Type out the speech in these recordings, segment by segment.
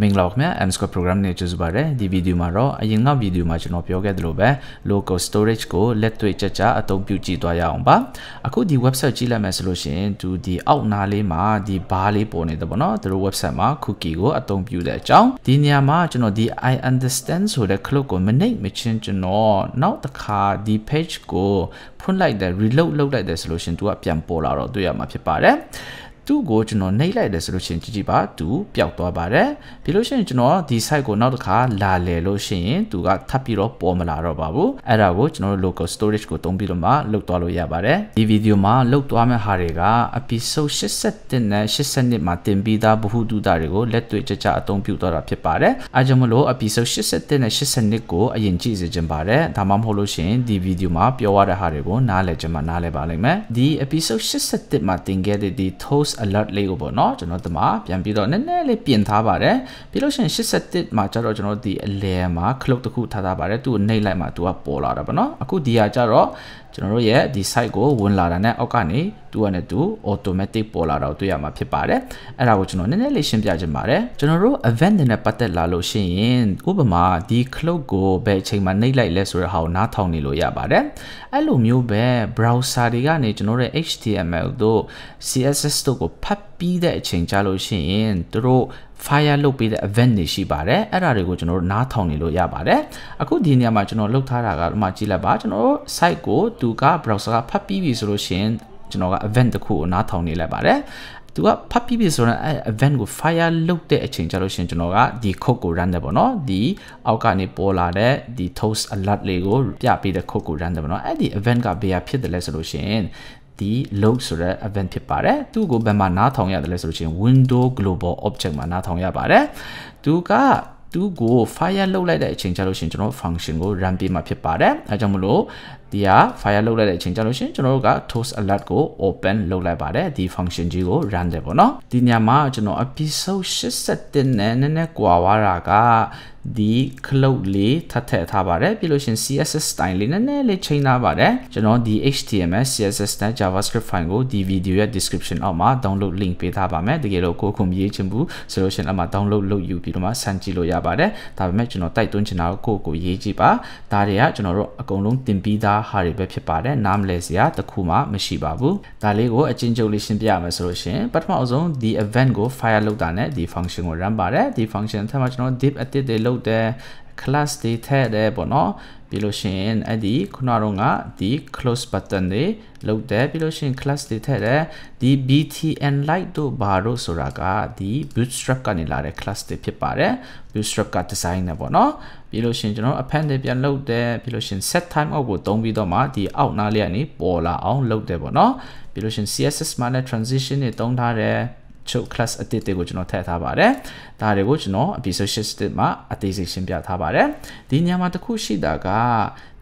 မင်္ဂလာပါခင်ဗျာ MSQL program နဲ့ကြိုဆိုပါရစေဒီဗီဒီယိုမှာတော့အရင်ကဗီဒီယိုမှာကျွန်တော်ပြောခဲ့သလိုပဲ local storage ကိုလက်တွေ့ကြကြအသုံးပြုကြည့်သွားရအောင်ပါအခုဒီ website ကြည့်လိုက်မယ်ဆိုလို့ရှိရင်သူဒီအောက်နားလေးမှာဒီ bar လေးပေါ်နေတယ်ပေါ့နော်သူတို့ website မှာ cookie ကိုအသုံးပြုတဲ့အကြောင်းဒီနေရာမှာကျွန်တော်ဒီ I understand ဆိုတဲ့ click ကိုမနှိပ်မချင်းကျွန်တော်နောက်တစ်ခါဒီ page ကိုဖွင့်လိုက်တယ် reload လုပ်လိုက်တယ်ဆိုလို့ရှိရင်သူကပြန်ပေါ်လာတော့တွေ့ရမှာဖြစ်ပါတယ်သူ့ကိုကျွန်တော်နှိပ်လိုက်တယ်ဆိုလို့ရှိရင်ကြည့်ကြည့်ပါသူပျောက်သွားပါတယ်ပြီးလို့ရှိရင်ကျွန်တော်ဒီ site ကိုနောက်တစ်ခါလာလဲလို့ရှိရင်သူကထပ်ပြီးတော့ပေါ်မလာတော့ပါဘူးအဲ့ဒါကိုကျွန်တော်တို့ local storage ကိုတုံးပြီးတော့မှလုတ်သွားလို့ရပါတယ်ဒီဗီဒီယိုမှာလုတ်သွားမယ့်ဟာတွေက episode 87နဲ့82မှာတင်ပြီးသားဗဟုသုတတွေကိုလက်တွေ့ကြကြအသုံးပြုသွားတာဖြစ်ပါတယ်အားကြောင့်မလို့ episode 87နဲ့82ကိုအရင်ကြည့်စေချင်ပါတယ်ဒါမှမဟုတ်လို့ရှိရင်ဒီဗီဒီယိုမှာပြောရတဲ့ဟာတွေကိုနားလည်ချင်မှနားလည်ပါလိမ့်မယ်ဒီ episode 87မှာတင်ခဲ့တဲ့ဒီ toast alert လေးကိုပေါ့နော်ကျွန်တော်ဒီမှာပြန်ပြီးတော့နည်းနည်းလေးပြင်ထားပါတယ်ပြီးလို့ရှိရင်87မှာကျတော့ကျွန်တော်ဒီအလဲမှာ cloud တစ်ခုထားထားပါတယ်သူ့ကိုနှိပ်လိုက်မှသူကပေါ်လာတာပေါ့နော်အခုဒီဟာကျတော့ကျွန်တော်တို့ရဲ့ဒီ site ကိုဝင်လာတာနဲ့အောက်ကနေသူကနဲ့သူ automatic ပေါ်လာတာကိုတွေ့ရမှာဖြစ်ပါတယ်အဲ့ဒါကိုကျွန်တော်နည်းနည်းလေးရှင်းပြချင်ပါတယ်ကျွန်တော်တို့ event နဲ့ပတ်သက်လာလို့ရှိရင်ဥပမာဒီ cloud ကိုဘယ်အချိန်မှနှိပ်လိုက်လဲဆိုတဲ့ဟာကိုနားထောင်နေလို့ရပါတယ်အဲ့လိုမျိုးပဲ browser တွေကနေကျွန်တော်တို့ရဲ့ HTML တို့ CSS တို့ကိုဖတ်ပြီးတဲ့အချိန်ကြာလို့ရှိရင်တို့ fire လုပ်ပေးတဲ့ event တွေရှိပါတယ်အဲ့ဒါတွေကိုကျွန်တော်တို့နားထောင်နေလို့ရပါတယ်အခုဒီနေရာမှာကျွန်တော်လုတ်ထားတာကဒီမှာကြည့်လိုက်ပါကျွန်တော်တို့ site ကိုသူက browser ကဖတ်ပြီးပြီဆိုလို့ရှိရင်ကျွန်တော်က event တစ်ခုကိုနားထောင်နေလိုက်ပါတယ်သူကဖတ်ပြီးပြီဆိုတော့အဲ event ကို fire လုပ်တဲ့အချိန်ကျလို့ရှင်ကျွန်တော်ကဒီ code ကို run တယ်ပေါ့နော်ဒီအောက်ကနေပေါ်လာတဲ့ဒီ toast alert လေးကိုပြပေးတဲ့ code ကို run တယ်ပေါ့နော်အဲ့ဒီ event ကဘယ်ဟာဖြစ်တယ်လဲဆိုလို့ရှင်ဒီ load ဆိုတဲ့ event ဖြစ်ပါတယ်သူ့ကိုဘယ်မှာနားထောင်ရတယ်လဲဆိုလို့ရှိရင် window global object မှာနားထောင်ရပါတယ်သူကသူ့ကို fire လုပ်လိုက်တဲ့အချိန်ကျလို့ရှိရင်ကျွန်တော် function ကို run ပေးမှာဖြစ်ပါတယ်အဲကြောင့်မလို့ဒီက fire လုတ်လိုက်တဲ့အချိန်ကျလို့ရှင်ကျွန်တော်တို့က toast alert ကို open လုတ်လိုက်ပါတယ်ဒီ function ကြီးကို run တယ်ပေါ့နော်ဒီညမှာကျွန်တော် episode 87နဲ့နည်းနည်းကွာသွားတာကဒီ cloud လေးထပ်ထည့်ထားပါတယ်ပြီးလို့ရှင် CSS style လေးနည်းနည်းလေးချိန်ထားပါတယ်ကျွန်တော်ဒီ HTML CSS နဲ့ JavaScript file ကိုဒီ video ရဲ့ description အောက်မှာ download link ပေးထားပါမယ်တကယ်လို့ကိုယ်ခုမရေးချင်ဘူးဆိုလို့ရှင်အမှ download လုပ်ယူပြီးတော့မှဆန်းကြည့်လို့ရပါတယ်ဒါပေမဲ့ကျွန်တော်တိုက်တွန်းချင်တာကိုကိုကိုရေးကြည့်ပါဒါတွေကကျွန်တော်တို့အကုန်လုံးတင်ပြီးသားဟာတွေပဲဖြစ်ပါတယ်နားမလဲစရာတခုမှမရှိပါဘူးဒါလေးကိုအချင်းချုပ်လေးရှင်းပြရမယ်ဆိုလို့ရှင်ပထမအဆုံးဒီ event ကို fire လုပ်တာနဲ့ဒီ function ကို run ပါတယ်ဒီ function အထက်မှာကျွန်တော် div edit တွေလုပ်တယ် class တွေထည့်တယ်ပေါ့နော်ပြီးလို့ရှိရင်အဲ့ဒီခုနတော့ကဒီ close button တွေလောက်တယ်ပြီးလို့ရှိရင် class တွေထည့်တယ်ဒီ btn light တို့ဘာတို့ဆိုတာကဒီ bootstrap ကနေလာတဲ့ class တွေဖြစ်ပါတယ် bootstrap က design နဲ့ပေါ့နော်ပြီးလို့ရှိရင်ကျွန်တော် append တွေပြန်လုပ်တယ်ပြီးလို့ရှိရင် set time out ကိုတုံးပြီးတော့မှဒီ out နားလေးကနေပေါ်လာအောင်လုပ်တယ်ပေါ့နော်ပြီးလို့ရှိရင် css မှာလည်း transition တွေတုံးထားတယ်ချို့ class အသစ်တွေကိုကျွန်တော်ထည့်ထားပါတယ်။ဒါတွေကိုကျွန်တော် episode 6မှာအသေးစိတ်ရှင်းပြထားပါတယ်။ဒီညမှာတစ်ခုရှိတာက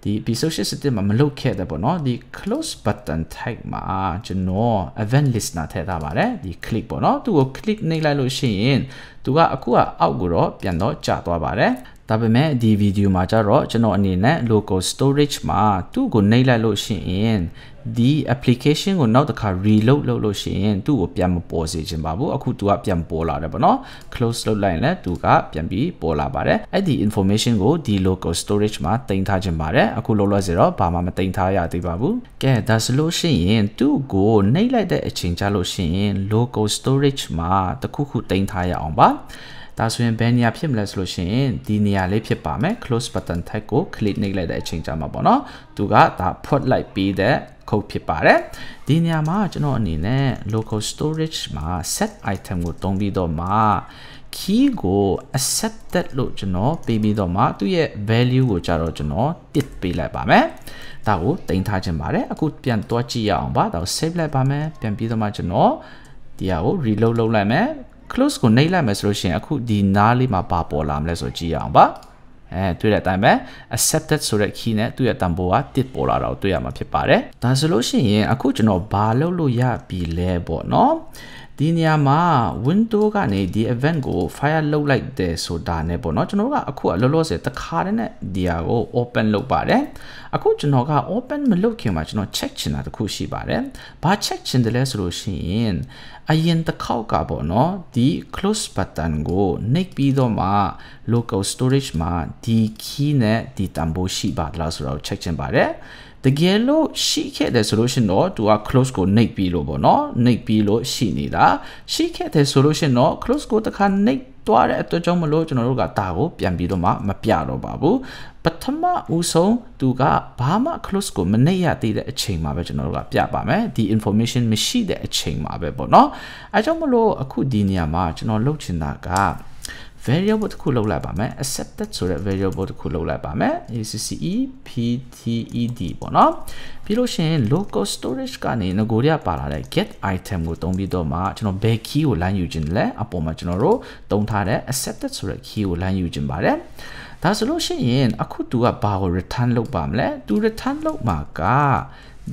ဒီ episode 6မှာမလုတ်ခဲ့တဲ့ပေါ့နော်ဒီ close button type မှာကျွန်တော် event listener ထည့်ထားပါတယ်ဒီ click ပေါ့နော်သူကို click နှိပ်လိုက်လို့ရှိရင်သူကအခုကအောက်ကိုတော့ပြန်တော့ကျသွားပါတယ်။ဒါပေမဲ့ဒီဗီဒီယိုမှာကျတော့ကျွန်တော်အနေနဲ့ local storage မှာ သူ့ကိုနှိပ်လိုက်လို့ရှိရင်ဒီ application ကိုနောက်တစ်ခါ reload လုပ်လို့ရှိရင်သူ့ကိုပြန်မပေါ်စေချင်ပါဘူးအခုသူကပြန်ပေါ်လာတယ်ပေါ့နော် close လုပ်လိုက်ရင်လည်းသူကပြန်ပြီးပေါ်လာပါတယ်အဲ့ဒီ information ကိုဒီ local storage မှာတင်ထားခြင်းပါတယ်အခုလောလောဆယ်တော့ဘာမှမတင်ထားရသေးပါဘူးကဲဒါဆိုလို့ရှိရင်သူ့ကိုနှိပ်လိုက်တဲ့အချိန်ကျလို့ရှိရင် local storage မှာတခုခုတင်ထားရအောင်ပါဒါဆိုရင်ဘယ်နေရာဖြစ်မလဲဆိုလို့ရှိရင်ဒီနေရာလေးဖြစ်ပါမယ် close button tag ကို click နှိပ်လိုက်တဲ့အချိန်ကြာမှာပေါ့နော်သူကဒါဖွက်လိုက်ပြီးတဲ့ခုတ်ဖြစ်ပါတယ်ဒီနေရာမှာကျွန်တော်အနေနဲ့ local storage မှာ set item ကိုတုံးပြီးတော့မှ key ကို accepted လို့ကျွန်တော်ပေးပြီးတော့မှသူ့ရဲ့ value ကိုကြတော့ကျွန်တော် tick ပေးလိုက်ပါမယ်ဒါကိုတင်ထားခြင်းပါတယ်အခုပြန်တွားကြည့်ရအောင်ပါဒါကို save လိုက်ပါမယ်ပြန်ပြီးတော့မှကျွန်တော်ဒီဟာကို reload လုပ်လိုက်မယ် close ကိုနှိပ်လိုက်မယ်ဆိုလို့ရှိရင်အခုဒီနားလေးမှာပါပေါ်လာမလဲဆိုကြည့်ရအောင်ပါအဲတွေ့တဲ့အတိုင်းပဲ accepted ဆိုတဲ့ key နဲ့သူ့ရဲ့တန်ဖိုးကတစ်ပေါ်လာတာကိုတွေ့ရမှာဖြစ်ပါတယ်ဒါဆိုလို့ရှိရင်အခုကျွန်တော်ဘာလုပ်လို့ရပြီလဲပေါ့နော်ဒီနေရာမှာ window ကနေဒီ event ကို fire လုပ်လိုက်တယ်ဆိုတာနဲ့ပေါ့เนาะကျွန်တော်ကအခုအလောလောဆယ်တခါတည်းနဲ့ဒီဟာကို open လုပ်ပါတယ်အခုကျွန်တော်က open မလုပ်ခင်မှာကျွန်တော် check ချင်တာတခုရှိပါတယ်ဘာ check ချင်တယ်လဲဆိုလို့ရှိရင်အရင်တစ်ခေါက်ကပေါ့เนาะဒီ close button ကိုနှိပ်ပြီးတော့မှ local storage မှာဒီ key နဲ့ဒီ tambo ရှိပါလားဆိုတော့ check ချင်ပါတယ်တကယ်လို့ရှိခဲ့တယ်ဆိုလို့ရှင်တော့သူက close ကိုနှိပ်ပြီးလို့ပေါ့နော်နှိပ်ပြီးလို့ရှိနေတာရှိခဲ့တယ်ဆိုလို့ရှင်တော့ close ကိုတစ်ခါနှိပ်သွားတဲ့အတွက်ကြောင့်မလို့ကျွန်တော်တို့ကဒါကိုပြန်ပြီးတော့မှမပြတော့ပါဘူးပထမဦးဆုံးသူကဘာမှ close ကိုမနှိပ်ရသေးတဲ့အချိန်မှာပဲကျွန်တော်တို့ကပြပါမယ်ဒီ information မရှိတဲ့အချိန်မှာပဲပေါ့နော်အဲကြောင့်မလို့အခုဒီနေရာမှာကျွန်တော်လုပ်ချင်တာက variable တစ်ခုလောက်လိုက်ပါမယ် accepted ဆိုတဲ့ variable တစ်ခုလောက်လိုက်ပါမယ် acce pted ပေါ့နော်ပြီးလို့ရှိရင် local storage ကနေငကိုရပါလာတဲ့ get item ကိုတုံးပြီးတော့မှကျွန်တော်ဘယ် key ကိုလမ်းယူခြင်းလဲအပေါ်မှာကျွန်တော်တို့တုံးထားတဲ့ accepted ဆိုတဲ့ key ကိုလမ်းယူခြင်းပါတယ်ဒါဆိုလို့ရှိရင်အခုသူကဘာကို return လုပ်ပါမလဲသူ return လုပ်မှာက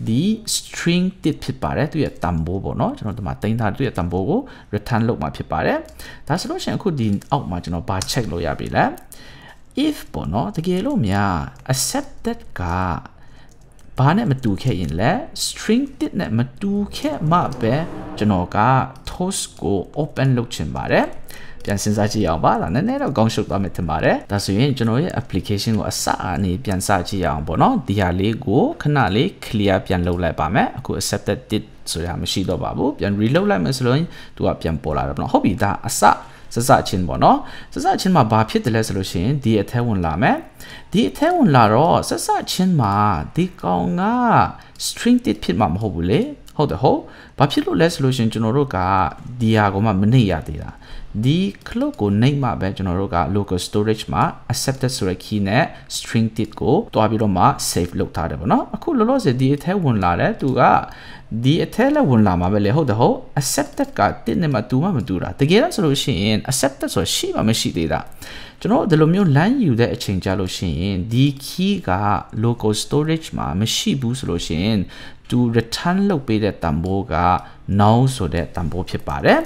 ဒီ string တစ်ဖြစ်ပါတယ်သူရဲ့ tambo ပေါ့เนาะကျွန်တော်ဒီမှာတင်ထားသူရဲ့ tambo ကို return လုပ်มาဖြစ်ပါတယ်ဒါဆိုလို့ရှိရင်အခုဒီအောက်မှာကျွန်တော်ဘာ check လုပ်ရပြီလဲ if ပေါ့เนาะတကယ်လို့များ accepted ကဘာနဲ့မတူခဲ့ရင်လဲ string တစ်နဲ့မတူခဲ့မှပဲကျွန်တော်က toast ကို open လုပ်ချင်ပါတယ်ပြန်စဉ်းစားကြည့်အောင်ပါဒါနည်းနည်းတော့ကောင်းရှုပ်သွားမယ်ထင်ပါတယ်ဒါဆိုရင် ကျွန်တော်ရဲ့ application ကိုအစအနေပြန်စကြည့်အောင်ပေါ့နော်ဒီဟာလေးကိုခဏလေး clear ပြန်လုပ်လိုက်ပါမယ်အခု accepted did ဆိုတာမရှိတော့ပါဘူးပြန် reload လိုက်မယ်ဆိုလို့သူကပြန်ပေါ်လာတယ်ပေါ့နော်ဟုတ်ပြီဒါအစစစချင်းပေါ့နော်စစချင်းမှာဘာဖြစ်တယ်လဲဆိုလို့ရှိရင်ဒီအထဲဝင်လာမယ်ဒီအထဲဝင်လာတော့စစချင်းမှာဒီကောင်က string tit ဖြစ်မှာမဟုတ်ဘူးလေဟုတ်တယ်ဟုတ်ဘာဖြစ်လို့လဲဆိုလို့ရှိရင်ကျွန်တော်တို့ကဒီဟာကိုမှမနှိပ်ရသေးတာဒီခလုတ်ကိုနှိပ်မှပဲကျွန်တော်တို့က local storage မှာ accepted ဆိုတဲ့ key နဲ့ string tit ကိုတွားပြီးတော့မှ save လုပ်ထားတယ်ပေါ့နော်အခုလောလောဆယ်ဒီအထဲဝင်လာတဲ့သူကဒီအထက်လည်းဝင်လာမှာပဲလေဟုတ်တယ်ဟုတ် accepted ကတစ်နဲ့မှတူမှမတူတာတကယ်တော့ဆိုလို့ရှိရင် accepted ဆိုရှိမှမရှိသေးတာကျွန်တော်ဒီလိုမျိုး line ယူတဲ့အချိန်ကြာလို့ရှိရင်ဒီ key က local storage မှာ မရှိဘူးဆိုလို့ရှိရင် to return လုပ်ပေးတဲ့တန်ဖိုးက null ဆိုတဲ့တန်ဖိုးဖြစ်ပါတယ်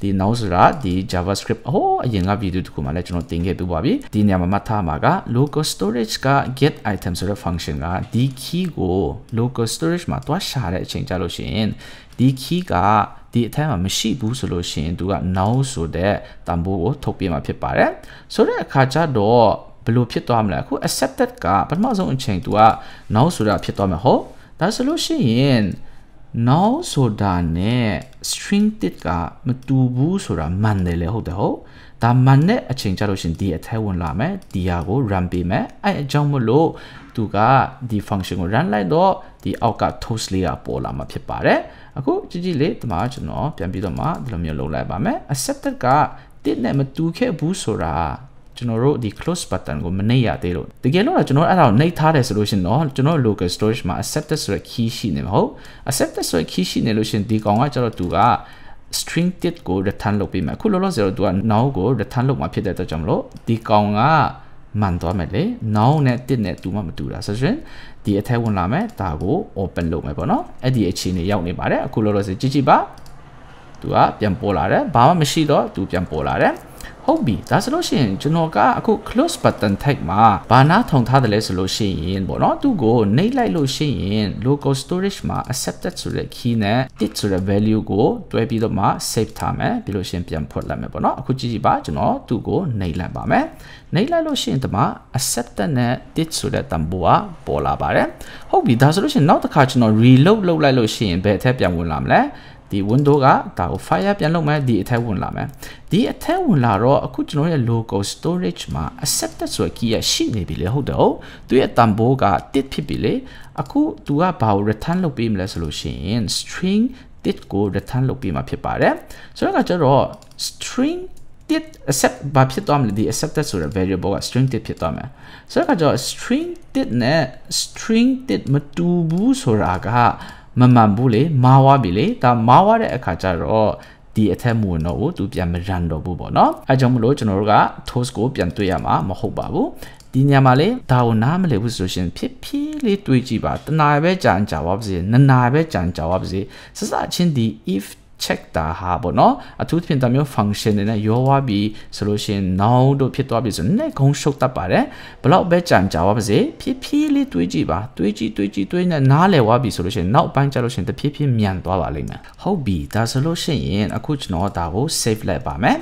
ဒီ now ဆိုတာဒီ javascript ဟိုးအရင်ကဗီဒီယိုတစ်ခုမှာလည်းကျွန်တော်တင်ခဲ့ပြပါပြီဒီနေရာမှာမှတ်ထားမှာက local storage က get item ဆိုတဲ့ function ကဒီ key ကို local storage မှာတွားရှာတဲ့အချိန်ကြာလို့ရှိရင်ဒီ key ကဒီအထက်မှာမရှိဘူးဆိုလို့ရှိရင်သူက now ဆိုတဲ့တန်ဖိုးကိုထုတ်ပြမှာဖြစ်ပါတယ်ဆိုတဲ့အခါကျတော့ဘယ်လိုဖြစ်သွားမလဲအခု accepted ကပထမဆုံးအချိန်သူက now ဆိုတာဖြစ်သွားမှာဟုတ်ဒါဆိုလို့ရှိရင် now ဆိုတာနဲ့ string တစ်ကမတူဘူးဆိုတာမှန်တယ်လေဟုတ်တယ်ဟုတ်ဒါမှန်တဲ့အချိန်ကြလို့ရှင်ဒီအထက်ဝင်လာမယ်ဒီဟာကို run ပေးမယ်အဲအကြောင်းမလို့သူကဒီ function ကို run လိုက်တော့ဒီအောက်က toast လေးကပေါ်လာမှာဖြစ်ပါတယ်အခုကြည့်ကြည့်လေးဒီမှာကျွန်တော် ပြန်ပြီးတော့မှဒီလိုမျိုးလုပ်လိုက်ပါမယ် accepted ကတစ်နဲ့မတူခဲ့ဘူးဆိုတာကျွန်တော်တို့ဒီ close button ကိုမနှိပ်ရသေးလို့တကယ်လို့တော့ကျွန်တော်အဲ့ဒါကိုနှိပ်ထားတယ်ဆိုလို့ရှင်တော့ကျွန်တော် local storage မှာ accepted ဆိုတဲ့ key ရှိနေမှာဟုတ် accepted ဆိုတဲ့ key ရှိနေလို့ရှင်ဒီကောင်ကကျတော့သူက string tit ကို return လုပ်ပေးမှာခုလောလောဆယ်တော့သူက now ကို return လုပ်မှာဖြစ်တဲ့အတွက်ကြောင့်မလို့ဒီကောင်ကမှန်သွားမယ်လေ now နဲ့ tit နဲ့တူမှမတူတာဆိုရှင်ဒီအထက်ဝင်လာမယ်ဒါကို open လုပ်မယ်ပေါ့နော်အဲ့ဒီအခြေအနေရောက်နေပါတယ်အခုလောလောဆယ်ကြည့်ကြည့်ပါသူကပြန်ပေါ်လာတယ်ဘာမှမရှိတော့သူပြန်ပေါ်လာတယ်အုပ်ပြီဒါဆိုလို့ရှိရင်ကျွန်တော်ကအခု close button tag မှာဘာနာထောင်ထားတယ်လဲဆိုလို့ရှိရင်ပေါ့နော်သူ့ကိုနှိပ်လိုက်လို့ရှိရင် local storage မှာ accepted ဆိုတဲ့ key နဲ့ tit ဆိုတဲ့ value ကိုတွဲပြီးတော့မှ save ထားမယ်ပြီးလို့ရှိရင်ပြန်ဖွင့်လိုက်မယ်ပေါ့နော်အခုကြည့်ကြည့်ပါကျွန်တော်သူ့ကိုနှိပ်လိုက်ပါမယ်နှိပ်လိုက်လို့ရှိရင်ဒီမှာ accepted နဲ့ tit ဆိုတဲ့တန်ဖိုးကပေါ်လာပါတယ်ဟုတ်ပြီဒါဆိုလို့ရှိရင်နောက်တစ်ခါကျွန်တော် reload လုပ်လိုက်လို့ရှိရင်ဘယ်အထက်ပြန်ဝင်လာမလဲဒီ window ကဒါကို fire ပြန်လုပ်မယ်ဒီအထက်ဝင်လာမယ်ဒီအထက်ဝင်လာတော့အခုကျွန်တော်ရဲ့ local storage မှာ accepted ဆိုတဲ့ key ရရှိနေပြီလေဟုတ်တယ်ဟုတ်သူရဲ့ tempo က1ဖြစ်ပြီလေအခု तू ကဘာကို return လုပ်ပေးမလဲဆိုလို့ရှိရင် string 1ကို return လုပ်ပေးမှာဖြစ်ပါတယ်ဆိုတော့ကျတော့ string 1 accept ဘာဖြစ်သွားမလဲဒီ accepted ဆိုတဲ့ variable က string 1ဖြစ်သွားမှာဆိုတော့ကျတော့ string 1နဲ့ string 1မတူဘူးဆိုတာကမမှန်ဘူးလေမာဝါပြီလေဒါမာဝါတဲ့အခါကျတော့ဒီအထက်မူနော်ကိုသူပြန်မရန်တော့ဘူးပေါ့နော်အဲကြောင့်မလို့ကျွန်တော်တို့က toast ကိုပြန်တွေ့ရမှာမဟုတ်ပါဘူးဒီညမှာလေဒါကိုနားမလည်ဘူးဆိုရှင် ဖြစ်ဖြစ်လေးတွေးကြည့်ပါတနာပဲကြံကြာပါပါစေနနာပဲကြံကြာပါပါစေစစချင်းဒီ if check တာဟာပေါ့နော်အထူးသဖြင့်ဒါမျိုး function တွေနဲ့ရောသွားပြီးဆိုလို့ရှိရင် now တို့ဖြစ်သွားပြီဆိုတော့ငုံရှုပ်တတ်ပါတယ်ဘလောက်ပဲကြံကြာပါပါစေဖြည်းဖြည်းလေးတွေးကြည့်ပါတွေးကြည့်တွေးကြည့်တွေးနေနားလည်သွားပြီဆိုလို့ရှိရင်နောက်ပိုင်းကျလို့ရှိရင်တဖြည်းဖြည်းမြန်သွားပါလိမ့်မယ်ဟုတ်ပြီဒါဆိုလို့ရှိရင်အခုကျွန်တော်ဒါကို save လိုက်ပါမယ်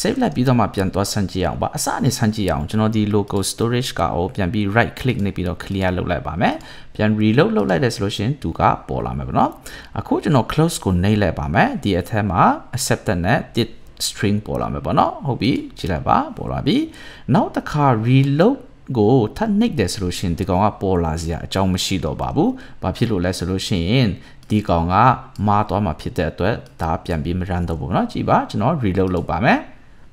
save လိုက်ပြီးတော့မှပြန်သွားဆန်းကြည့်အောင်ပါအစအနေဆန်းကြည့်အောင်ကျွန်တော်ဒီ local storage ကအောင်ပြန်ပြီး right click နေပြီးတော့ clear လုပ်လိုက်ပါမယ်ပြန် reload လုပ်လိုက်တယ်ဆိုလို့ရှင်သူကပေါ်လာမယ်ပေါ့နော်အခုကျွန်တော် close ကိုနှိပ်လိုက်ပါမယ်ဒီအထက်မှာ accepted နဲ့ did string ပေါ်လာမယ်ပေါ့နော်ဟုတ်ပြီကြည့်လိုက်ပါပေါ်လာပြီနောက်တစ်ခါ reload ကိုထပ်နှိပ်တယ်ဆိုလို့ရှင်ဒီကောင်ကပေါ်လာစရာအကြောင်းမရှိတော့ပါဘူးဘာဖြစ်လို့လဲဆိုလို့ရှင်ဒီကောင်ကမာသွားမှာဖြစ်တဲ့အတွက်ဒါပြန်ပြီးမရန်တော့ဘူးเนาะကြည့်ပါကျွန်တော် reload လုပ်ပါမယ်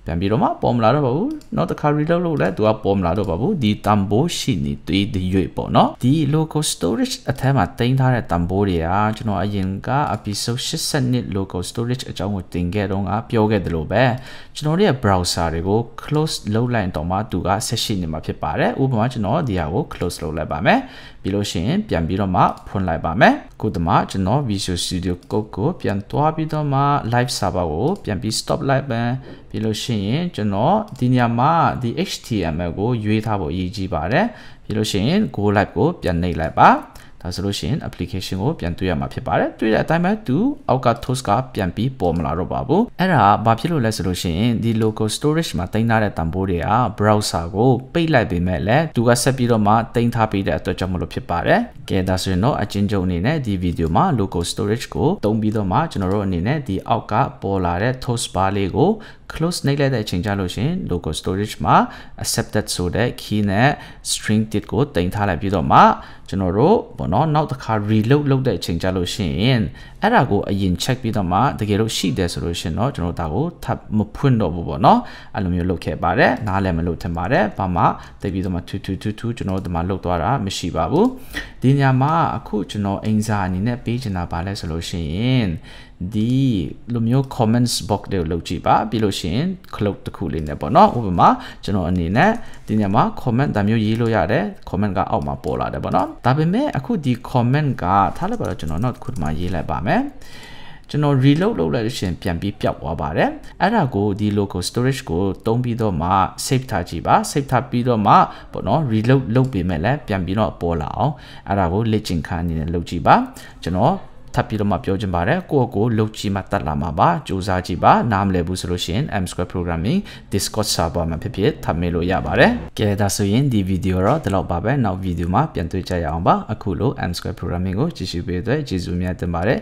ပြန်ပြီးတော့မှပေါ်မလာတော့ပါဘူးနောက်တစ်ခါ reload လုပ်လဲသူကပေါ်မလာတော့ပါဘူးဒီ tambo ရှိနေသေးသေး၍ပေါ့နော်ဒီ local storage အထက်မှာတင်ထားတဲ့ tambo တွေကကျွန်တော်အရင်က episode 82 local storage အကြောင်းကိုတင်ခဲ့တော့ကပြောခဲ့သလိုပဲကျွန်တော်တို့ရဲ့ browser တွေကို close လုပ်လိုက်တော့မှသူကဆက်ရှိနေမှာဖြစ်ပါတယ်ဥပမာကျွန်တော်ဒီဟာကို close လုပ်လိုက်ပါမယ်ပြီးလို့ရှိရင်ပြန်ပြီးတော့မှဖွင့်လိုက်ပါမယ်ခုတမှကျွန်တော် Visual Studio Code ကိုပြန်သွားပြီးတော့မှ live server ကိုပြန်ပြီး stop လိုက်ပန်ပြီးလို့ရှိရင်ကျွန်တော်ဒီညမှာဒီ HTML ကိုရွေးထားဖို့အရေးကြီးပါတယ်ပြီးလို့ရှိရင် go live ကိုပြန်နှိပ်လိုက်ပါဒါဆိုလို့ရှိရင် application ကိုပြန်တွေ့ရမှာဖြစ်ပါတယ်တွေ့တဲ့အတိုင်းပဲသူအောက်က toast ကပြန်ပြီးပေါ်မလာတော့ပါဘူးအဲ့ဒါဘာဖြစ်လို့လဲဆိုလို့ရှိရင်ဒီ local storage မှာတင်ထားတဲ့တန်ဖိုးတွေက browser ကိုပိတ်လိုက်ပေမဲ့လည်းသူကဆက်ပြီးတော့မှတင်ထားပေးတဲ့အတွက်ကြောင့်မလို့ဖြစ်ပါတယ်ကဲဒါဆိုရင်တော့အချင်းချုပ်အနေနဲ့ဒီ video မှာ local storage ကိုတုံးပြီးတော့မှကျွန်တော်တို့အနေနဲ့ဒီအောက်ကပေါ်လာတဲ့ toast bar လေးကို close နှိပ်လိုက်တဲ့အချိန်ကျလို့ရှင် local storage မှာ accepted ဆိုတဲ့ key နဲ့ string တစ်ကိုတင်ထားလိုက်ပြီးတော့မှကျွန်တော်တို့ဘောနော်နောက်တစ်ခါ reload လုပ်တဲ့အချိန်ကြလို့ရှိရင်အဲ့ဒါကိုအရင် check ပြီးတော့မှတကယ်လို့ရှိတယ်ဆိုလို့ရှင်တော့ကျွန်တော်ဒါကိုထပ်မဖွင့်တော့ဘူးပေါ့နော်အဲ့လိုမျိုးလုပ်ခဲ့ပါတယ်နားလည်းမလို့ထင်ပါတယ်ဘာမှတိတ်ပြီးတော့မှထူထူထူထူကျွန်တော်ဒီမှာလုပ်သွားတာမရှိပါဘူးဒီညမှာအခုကျွန်တော်အင်စာအနေနဲ့ပေးချင်တာပါလဲဆိုလို့ရှိရင်ဒီလိုမျိုး comments box တွေကိုလောက်ကြည့်ပါပြီးလို့ရှိရင် cloud တစ်ခုလေးနဲ့ပေါ့နော်ဥပမာကျွန်တော်အနေနဲ့ဒီညမှာ comment ဒါမျိုးရေးလို့ရတယ် comment ကအောက်မှာပေါ်လာတယ်ပေါ့နော်ဒါပေမဲ့အခုဒီ comment ကထားလိုက်ပါတော့ကျွန်တော်နောက်ခုမှရေးလိုက်ပါမယ်မယ်ကျွန်တော် reload လုပ်လိုက်လို့ရှင်ပြန်ပြီးပျောက်သွားပါတယ်အဲ့ဒါကိုဒီ local storage ကိုတုံးပြီးတော့မှ save ထားကြည့်ပါ save ထားပြီးတော့မှပေါ့နော် reload လုပ်ပေးမယ်လဲပြန်ပြီးတော့ပေါ်လာအောင်အဲ့ဒါကို legend ခန်းအနေနဲ့လုပ်ကြည့်ပါကျွန်တော်ထပ်ပြီးတော့မှပြောချင်ပါတယ်ကိုယ့်ကိုလုတ်ကြည့်မှတတ်လာမှာပါစူးစမ်းကြည့်ပါနားမလည်ဘူးဆိုလို့ရှိရင် M Square Programming Discord Server မှာဖြစ်ဖြစ်ထပ်မေးလို့ရပါတယ်ကဲဒါဆိုရင်ဒီဗီဒီယိုတော့ဒီလောက်ပါပဲနောက်ဗီဒီယိုမှာပြန်တွေ့ကြရအောင်ပါအခုလို M Square Programming ကိုကြည့်ရှုပေးတဲ့ကျေးဇူးများတင်ပါတယ်